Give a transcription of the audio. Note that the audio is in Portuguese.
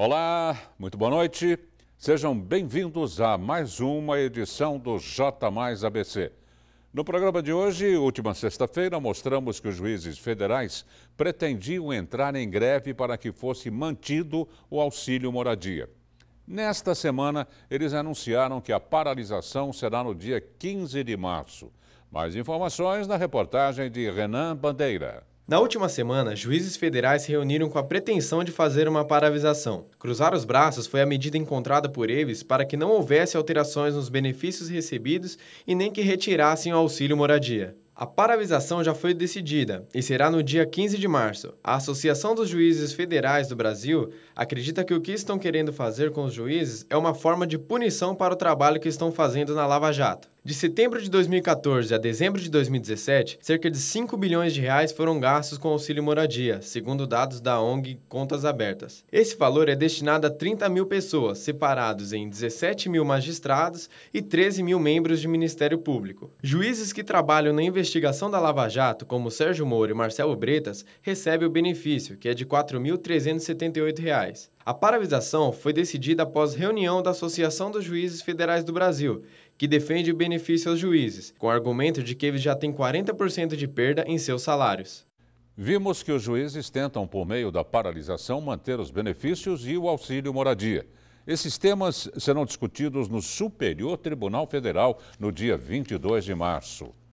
Olá, muito boa noite. Sejam bem-vindos a mais uma edição do J Mais ABC. No programa de hoje, última sexta-feira, mostramos que os juízes federais pretendiam entrar em greve para que fosse mantido o auxílio moradia. Nesta semana, eles anunciaram que a paralisação será no dia 15 de março. Mais informações na reportagem de Renan Bandeira. Na última semana, juízes federais se reuniram com a pretensão de fazer uma paralisação. Cruzar os braços foi a medida encontrada por eles para que não houvesse alterações nos benefícios recebidos e nem que retirassem o auxílio moradia. A paralisação já foi decidida e será no dia 15 de março. A Associação dos Juízes Federais do Brasil acredita que o que estão querendo fazer com os juízes é uma forma de punição para o trabalho que estão fazendo na Lava Jato. De setembro de 2014 a dezembro de 2017, cerca de 5 bilhões de reais foram gastos com auxílio moradia, segundo dados da ONG Contas Abertas. Esse valor é destinado a 30 mil pessoas, separados em 17 mil magistrados e 13 mil membros de Ministério Público. Juízes que trabalham na investigação da Lava Jato, como Sérgio Moro e Marcelo Bretas, recebem o benefício, que é de R$ 4.378. A paralisação foi decidida após reunião da Associação dos Juízes Federais do Brasil, que defende o benefício aos juízes, com o argumento de que eles já têm 40% de perda em seus salários. Vimos que os juízes tentam, por meio da paralisação, manter os benefícios e o auxílio moradia. Esses temas serão discutidos no Superior Tribunal Federal no dia 22 de março.